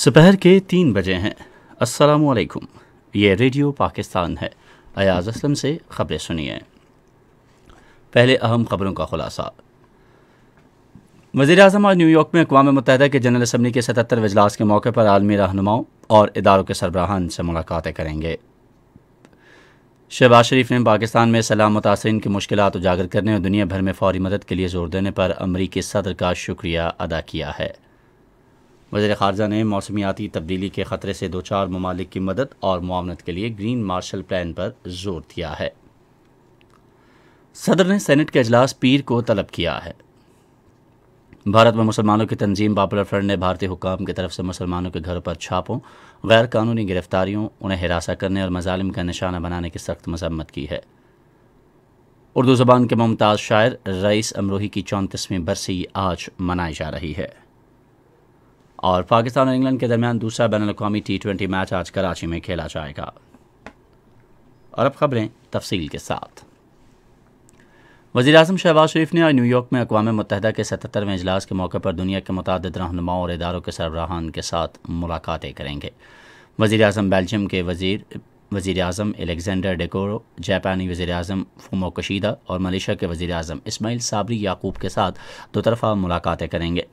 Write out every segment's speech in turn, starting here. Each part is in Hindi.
सुपहर के तीन बजे हैं अस्सलाम वालेकुम ये रेडियो पाकिस्तान है अयाज असलम से खबरें सुनिए पहले अहम खबरों का खुलासा वज़ी अजम आज न्यूयॉर्क में अकवा मुतहद के जनरल असम्बली के सतहत्तर अजलास के मौके पर आलमी रहनुमाओं और इदारों के सरबराहान से मुलाकातें करेंगे शहबाज शरीफ ने पाकिस्तान में सलाम मुतासरीन की मुश्किल उजागर करने और दुनिया भर में फौरी मदद के लिए जोर देने पर अमरीकी सदर का शुक्रिया अदा किया है वजे खारजा ने मौसमियाती तब्दीली के ख़तरे से दो चार ममालिक की मदद और मामनत के लिए ग्रीन मार्शल प्लान पर जोर दिया है सदर ने सैनट के अजलास पीर को तलब किया है भारत में मुसलमानों की तंजीम पापुलर फ्रंट ने भारतीय हुकाम की तरफ से मुसलमानों के घरों पर छापों गैर कानूनी गिरफ्तारियों उन्हें हिरासा करने और मजालिम का निशाना बनाने की सख्त मजम्मत की है उर्दू ज़बान के मुमताज़ शायर रईस अमरोही की चौंतीसवीं बरसी आज मनाई जा रही है और पाकिस्तान और इंग्लैंड के दरमियान दूसरा बैन अवी टी ट्वेंटी मैच आज कराची में खेला जाएगा और अब खबरें तफसील के साथ वजी अजम शहबाज शरीफ ने आज न्यूयॉर्क में अकवा मुतहदा के सतहत्तरवें अजलास के मौके पर दुनिया के मुतद रहनुमाओं और इदारों के सरबराहान के साथ मुलाकातें करेंगे वजी अजम बेल्जियम के वजीर वज़ी अजम एलेक्जेंडर डेकोरो जापानी वज़ी अजम फूमो कशीदा और मलेशिया के वज़ी अजम इसमाइल साबरी याकूब के साथ दो तरफ़ा मुलाकातें करेंगे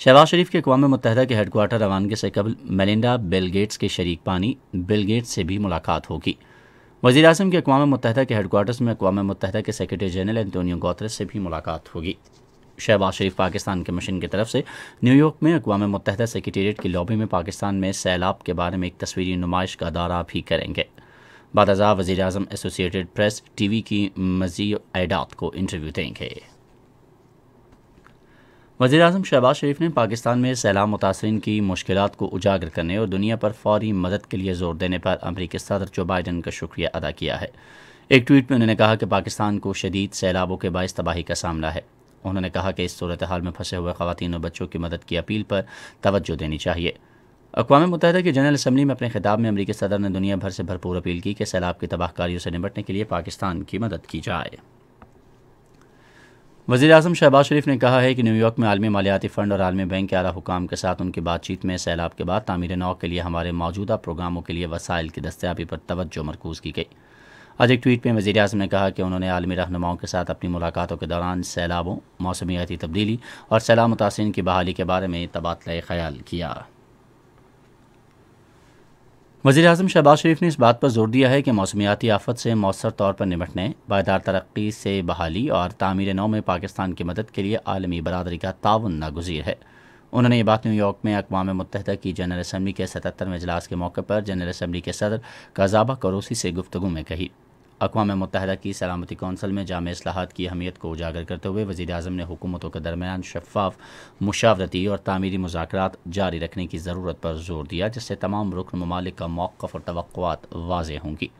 शहबाज शरीफ के अकवा मुतहदा के हेडकोार्टर रवानगी से कबल मेलिंडा बिल गेट्स के शरीक पानी बिल गेट्स से भी मुलाकात होगी वजी अजम के अकवा मुतहदा के हेडकोार्टर्स में अकवा मुतहदा के सेक्रेटरी जनरल एंतोनियो गोतरस से भी मुलाकात होगी शहबाज शरीफ पाकिस्तान के मशीन की तरफ से न्यूयॉर्क में अकवा मुतहदा सेक्रटेट की लॉबी में पाकिस्तान में सैलाब के बारे में एक तस्वीरी नुमाइश का दौरा भी करेंगे बाद वजी अजम एसोसिएटेड प्रेस टी वी की मजीद एडात को इंटरव्यू देंगे वजी अजम शहबाज शरीफ ने पाकिस्तान में सैलाब मुतासरी की मुश्किल को उजागर करने और दुनिया पर फौरी मदद के लिए जोर देने पर अमरीकी सदर जो बाइडन का शुक्रिया अदा किया है एक ट्वीट में उन्होंने कहा कि पाकिस्तान को शदीद सैलाबों के बायस तबाही का सामना है उन्होंने कहा कि इस सूरत हाल में फंसे हुए खातन और बच्चों की मदद की अपील पर तोज्जो देनी चाहिए अकवा मुत की जनरल असम्बली में अपने खिताब में अमरीकी सदर ने दुनिया भर से भरपूर अपील की कि सैलाब की तबाहकारियों से निपटने के लिए पाकिस्तान की मदद की जाए वजी अजम शहबाज शरीफ ने कहा है कि न्यूयॉर्क में आलमी मालियाती फ़ंड और आलमी बैंक के आला हुकाम के साथ उनकी बातचीत में सैलाब के बाद तमीर नौ के लिए हमारे मौजूदा प्रोग्रामों के लिए वसाइल की दस्याबी पर तोज्जो मरकूज़ की गई आज एक ट्वीट में वजी अजम ने कहा कि उन्होंने आलमी रहनुमाओं के साथ अपनी मुलाकातों के दौरान सैलाबों मौसमियाती तब्दीली और सैलाब मुतासन की बहाली के बारे में तबादला ख्याल किया वजी अजम शहबाज शरीफ ने इस बात पर जोर दिया है कि मौसमियाती आफत से मौसर तौर पर निमटने पायदार तरक्की से बहाली और तामीर नौ में पाकिस्तान की मदद के लिए आलमी बरदरी का ताउन नागजीर है उन्होंने ये बात न्यूयॉर्क में अकवा मुतहद की जनरल असम्बली के सतहत्तरवें अजलास के मौके पर जनरल असम्बली के सदर कजाबा करोसी से गुफ्तु में कही अकवा मुतहद की सलामती कौंसिल में जाम असलाहत की अहमियत को उजागर करते हुए वजी अजम ने हुकूमतों के दरमियान शफाफ मुशावरती और तमीरी मुजाकर जारी रखने की ज़रूरत पर जोर दिया जिससे तमाम रुकन ममालिक का मौक़ और तो वाज होंगी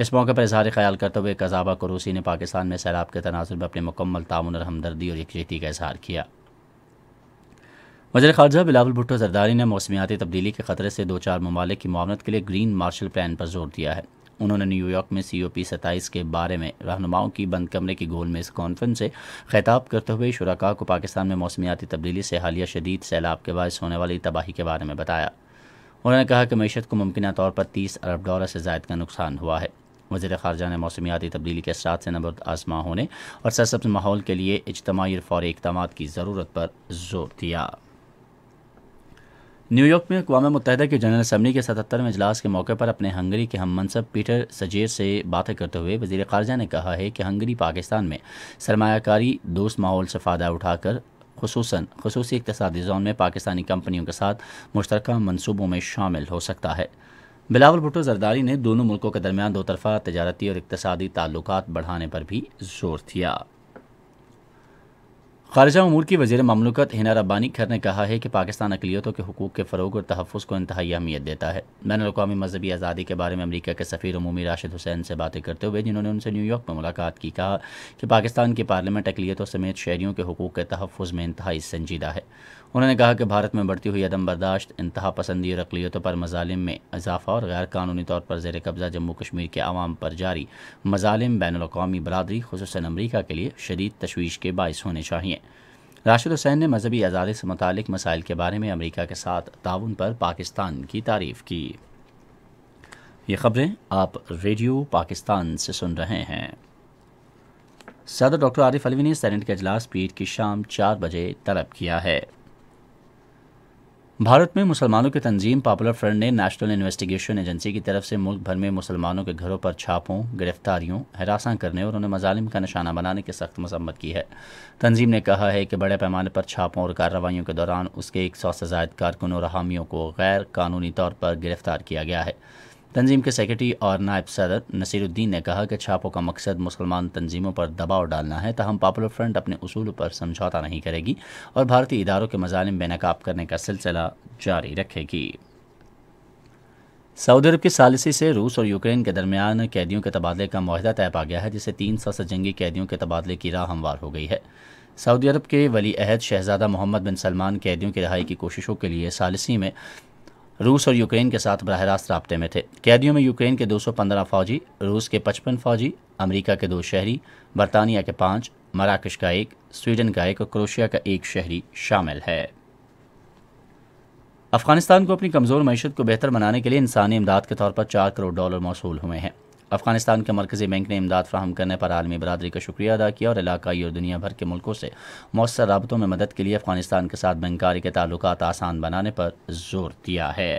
इस मौके पर इजहार ख्याल करते हुए कजाबा करूसी ने पाकिस्तान में सैलाब के तनाजर में अपने मुकम्मल ताउन और हमदर्दी और यकजहती का इजहार किया वजर खारजा बिलावल भुट्टो जरदारी ने मौसमियाती तब्दीली के खतरे से दो चार ममालिक की मामलत के लिए ग्रीन मार्शल प्लान पर जोर दिया है उन्होंने न्यूयॉर्क में सी ओ पी सत्ताईस के बारे में रहनुमाओं की बंद कमरे की गोल मेज़ कॉन्फ्रेंस से खिताब करते हुए शुरा को पाकिस्तान में मौसमियाती तब्दीली से हालिया शदीद सैलाब के बायस होने वाली तबाही के बारे में बताया उन्होंने कहा कि मीशत को मुमकिन तौर पर तीस अरब डॉलर से जायद का नुकसान हुआ है वजी खारजा ने मौसमियाती तब्दीली के साथ से नबरद आजमा होने और सरसब्ज माहौल के लिए इजतमाही फौरी इकदाम की ज़रूरत पर जोर दिया न्यूयॉर्क में अकवा मुतहदा की जनरल असम्बली के सतहत्तरवें अजलास के मौके पर अपने हंगरी के हम मनसब पीटर सजेर से बातें करते हुए वजी खारजा ने कहा है कि हंगरी पाकिस्तान में सरमाकारी दोस्त माहौल से फ़ायदा उठाकर खसूस खसूस इकतदी जोन में पाकिस्तानी कंपनियों के साथ मुश्तरक मनसूबों में शामिल हो सकता है बिलावल भुटो जरदारी ने दोनों मुल्कों के दरमियान दो तरफा तजारती और इकतदी ताल्लुक बढ़ाने पर भी जोर दिया खारजा अमूर की वजी ममलकत हिना रब्बानी खर ने कहा है कि पाकिस्तान अकलीतों के हकूक़ के फ़रोग और तहफ़ को इंतहाई अहमियत देता है बैन अवी मजहबी आज़ादी के बारे में अमरीका के सफ़ी अमूमी राशिद हुसैन से बातें करते हुए जिन्होंने उनसे न्यूयॉर्क में मुलाकात की कहा कि पाकिस्तान की पार्लियामेंट अकलीतों समेत शहरीों के हकूक़ के तहफ़ में इंतहाई संजीदा है उन्होंने कहा कि भारत में बढ़ती हुई अदम बर्दाश्त इंतहा पसंदी और अकलीतों पर मजालिम में इजाफा और गैर कानूनी तौर पर जेर कब्ज़ा जम्मू कश्मीर के आवाम पर जारी मजालिम बैन अवी बरदरी खसूस अमरीका के लिए शदीद तशवीश के बायस होने चाहिए राशिद हुसैन ने मजहबी आज़ादी से मुतल मसाइल के बारे में अमरीका के साथ ताउन पर पाकिस्तान की तारीफ की ये खबरें आप रेडियो पाकिस्तान से सुन रहे हैं सदर डॉक्टर आरिफ अलवी ने सैनेट का अजलास पीठ की शाम चार बजे तलब किया है भारत में मुसलमानों की तंजीम पॉपुलर फ्रंट ने नेशनल इन्वेस्टिगेशन एजेंसी की तरफ से मुल्क भर में मुसलमानों के घरों पर छापों गिरफ्तारियों हरासा करने और उन्हें मजालिम का निशाना बनाने की सख्त मजम्मत की है तंजीम ने कहा है कि बड़े पैमाने पर छापों और कार्रवाइयों के दौरान उसके एक सौ से जायद कारकुनों और हामियों को गैर कानूनी तौर पर गिरफ्तार किया गया है तंजीम के सेक्रेटरी और नायब सदर नसीरुद्दीन ने कहा कि छापों का मकसद मुसलमान तंजीमों पर दबाव डालना है तहम पॉपुलर फ्रंट अपने उसूलों पर समझौता नहीं करेगी और भारतीय इदारों के मजालिम बेनकाब करने का सिलसिला जारी रखेगी सऊदी अरब की सालिसी से रूस और यूक्रेन के दरमियान कैदियों के तबादले का माहदा तय पा गया है जिससे तीन सौ से जंगी कैदियों के तबादले की राह हमवार हो गई है सऊदी अरब के वली अहद शहजादा मोहम्मद बिन सलमान कैदियों की रहाई की कोशिशों के लिए सालिसी में रूस और यूक्रेन के साथ बरह रास्त रबते में थे कैदियों में यूक्रेन के 215 फौजी रूस के 55 फौजी अमेरिका के दो शहरी बरतानिया के पाँच मराकश का एक स्वीडन का एक और क्रोशिया का एक शहरी शामिल है अफगानिस्तान को अपनी कमज़ोर मीशत को बेहतर बनाने के लिए इंसानी इमदाद के तौर पर चार करोड़ डॉलर मौसू हुए हैं अफगानिस्तान के मरकज़ी बैंक ने इमदाद फ्राहम करने पर आलमी बरदरी का शुक्रिया अदा किया और इलाकई और दुनिया भर के मुल्कों से मौसर रबतों में मदद के लिए अफगानिस्तान के साथ बैंकारी के ताल्लुक आसान बनाने पर जोर दिया है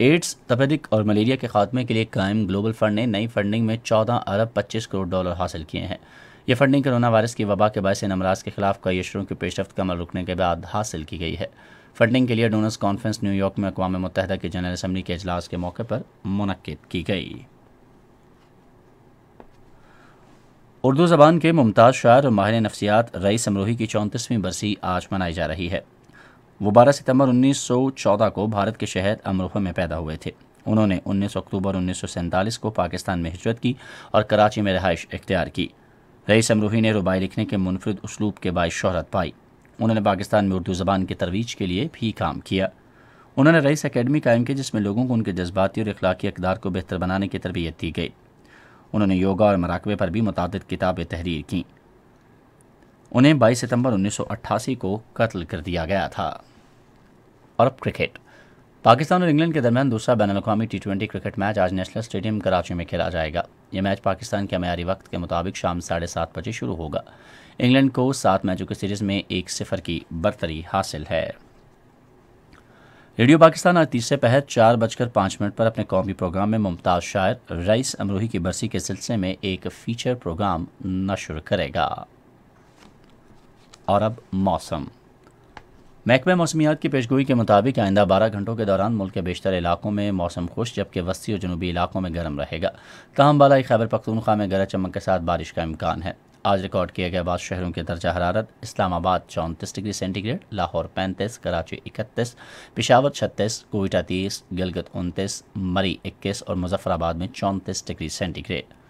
एड्स तपेदिक और मलेरिया के खात्मे के लिए कायम ग्लोबल फंड ने नई फंडिंग में चौदह अरब पच्चीस करोड़ डॉलर हासिल किए हैं यह फंडिंग कोरोना वायरस की वबा के बायस अमराज के खिलाफ कई अशरों की पेशरफ का अमल रुकने के बाद हासिल की गई है फंडिंग के लिए डोनर्स कॉन्फ्रेंस न्यूयॉर्क में अकवा मुतहदा की जनरल असम्बली के अजलास के मौके पर मनद की गई उर्दू ज़बान के मुमताज़ शायर और माहिर नफसियात रईस अमरोही की चौंतीसवीं बरसी आज मनाई जा रही है वो 12 सितंबर 1914 को भारत के शहर अमरोहा में पैदा हुए थे उन्होंने 19 अक्टूबर उन्नीस को पाकिस्तान में हिजरत की और कराची में रहाइश इख्तियार की रईस अमरूही ने रुबाई लिखने के मुनफरद उसलूब के बाय शहरत पाई उन्होंने पाकिस्तान में उर्दू ज़बान की तरवीज के लिए भी काम किया उन्होंने रईस अकेडमी कायम की जिसमें लोगों को उनके जज्बाती और अखलाकी अकदार को बेहतर बनाने की तरबियत दी गई उन्होंने योगा और मराकबे पर भी मुतद किताबें तहरीर कं उन्हें बाईस सितंबर उन्नीस सौ अट्ठासी को कत्ल कर दिया गया था और अब क्रिकेट पाकिस्तान और इंग्लैंड के दरमियान दूसरा बैन अवी टी ट्वेंटी क्रिकेट मैच आज नेशनल स्टेडियम कराची में खेला जाएगा यह मैच पाकिस्तान के मयारी वक्त के मुताबिक शाम साढ़े सात बजे शुरू होगा इंग्लैंड को सात मैचों की सीरीज़ में एक सिफर की बरतरी हासिल है रेडियो पाकिस्तान आज तीसरे पहर चार बजकर पाँच मिनट पर अपने कौमी प्रोग्राम में मुमताज़ शायर रईस अमरोही की बरसी के सिलसिले में एक फीचर प्रोग्राम नशर करेगा और अब मौसम महकमे मौसमियात की पेशगोई के मुताबिक आइंदा बारह घंटों के दौरान मुल्क के बेशतर इलाकों में मौसम खुश जबकि वस्ती और जनूबी इलाकों में गर्म रहेगा तहम बालाई खैबर पखतूनखा में गरज चमक के साथ बारिश का इम्कान है आज रिकॉर्ड किए गए बाद शहरों के दर्जा हरारत इस्लामाबाद चौंतीस डिग्री सेंटीग्रेड लाहौर पैंतीस कराची इकतीस पिशावर छत्तीस कोयटा तीस गिलगत उनतीस मरी इक्कीस और मुजफ्फराबाद में चौंतीस डिग्री सेंटीग्रेड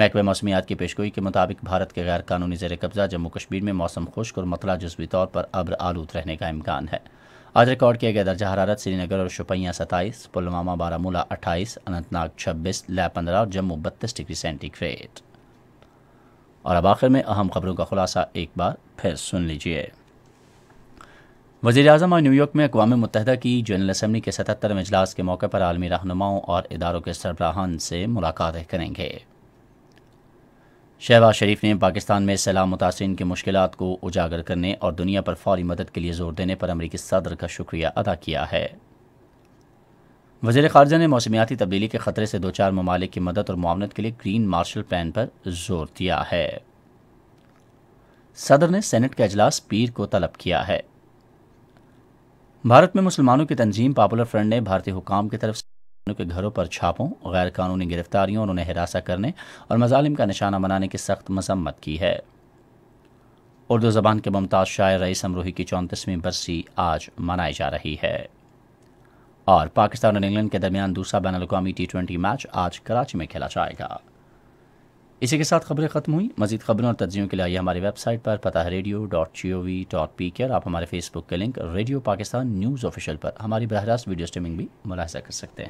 महकमे मौसमियात की पेशगोई के मुताबिक भारत के गैर कानूनी जेर कब्जा जम्मू कश्मीर में मौसम खुश्क और मतला जज्वी तौर पर अब्र आलूद रहने का इम्कान है आज रिकॉर्ड किया गया दर्जा हरारत श्रीनगर और शुपैया सताईस पुलवामा बारामूला अट्ठाईस अनंतनाग छब्बीस लह पंद्रह और जम्मू बत्तीस डिग्री सेंटीग्रेड और अब आखिर में अहम खबरों का खुलासा एक बार फिर सुन लीजिए वजीर अजम और न्यूयॉर्क में अकवा मुतहदा की जनरल असम्बली के सतहत्तरवें इजलास के मौके पर आलमी रहनुमाओं और इदारों के सरबराहान से मुलाकातें करेंगे शहबाज शरीफ ने पाकिस्तान में सैलाब मुतासरीन की मुश्किल को उजागर करने और दुनिया पर फौरी मदद के लिए जोर देने पर अमरीकी सदर का शुक्रिया अदा किया है वजीर खारजा ने मौसमियाती तब्दीली के ख़तरे से दो चार ममालिक की मदद और मामनत के लिए ग्रीन मार्शल प्लान पर जोर दिया है सदर ने सेनेट का अजलास पीर को तलब किया है भारत में मुसलमानों की तंजीम पॉपुलर फ्रंट ने भारतीय हुकाम की तरफ के घरों पर छापों गैर कानूनी गिरफ्तारियों और उन्हें हिरासा करने और मजालिम का निशाना बनाने की सख्त मजम्मत की है उर्दू ज़बान के मुमताज़ शायर रईस अमरूही की चौंतीसवीं बरसी आज मनाई जा रही है और पाकिस्तान और इंग्लैंड के दरमियान दूसरा बैन अवी टी ट्वेंटी मैच आज कराची में खेला जाएगा इसी के साथ खबरें ख़त्म हुई मजीद खबरों और तजियों के लिए आइए हमारी वेबसाइट पर पता है radio dot G O V dot P K और आप हमारे फेसबुक के link radio Pakistan news official पर हमारी बरह रास्त वीडियो स्ट्रीमिंग भी मुलाजा कर सकते हैं